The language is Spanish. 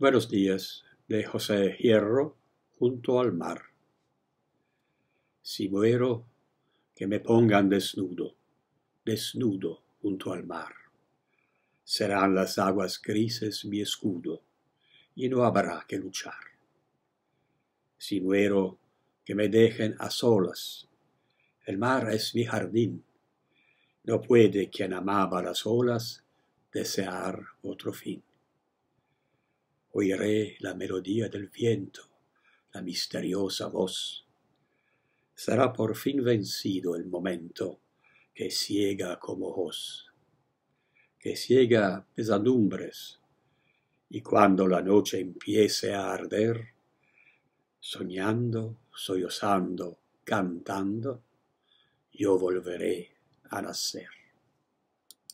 Buenos días de José Hierro junto al mar. Si muero, que me pongan desnudo, desnudo junto al mar. Serán las aguas grises mi escudo, y no habrá que luchar. Si muero, que me dejen a solas. El mar es mi jardín. No puede quien amaba las olas desear otro fin oiré la melodía del viento, la misteriosa voz. Será por fin vencido el momento que ciega como vos que ciega pesadumbres, y cuando la noche empiece a arder, soñando, sollozando, cantando, yo volveré a nacer.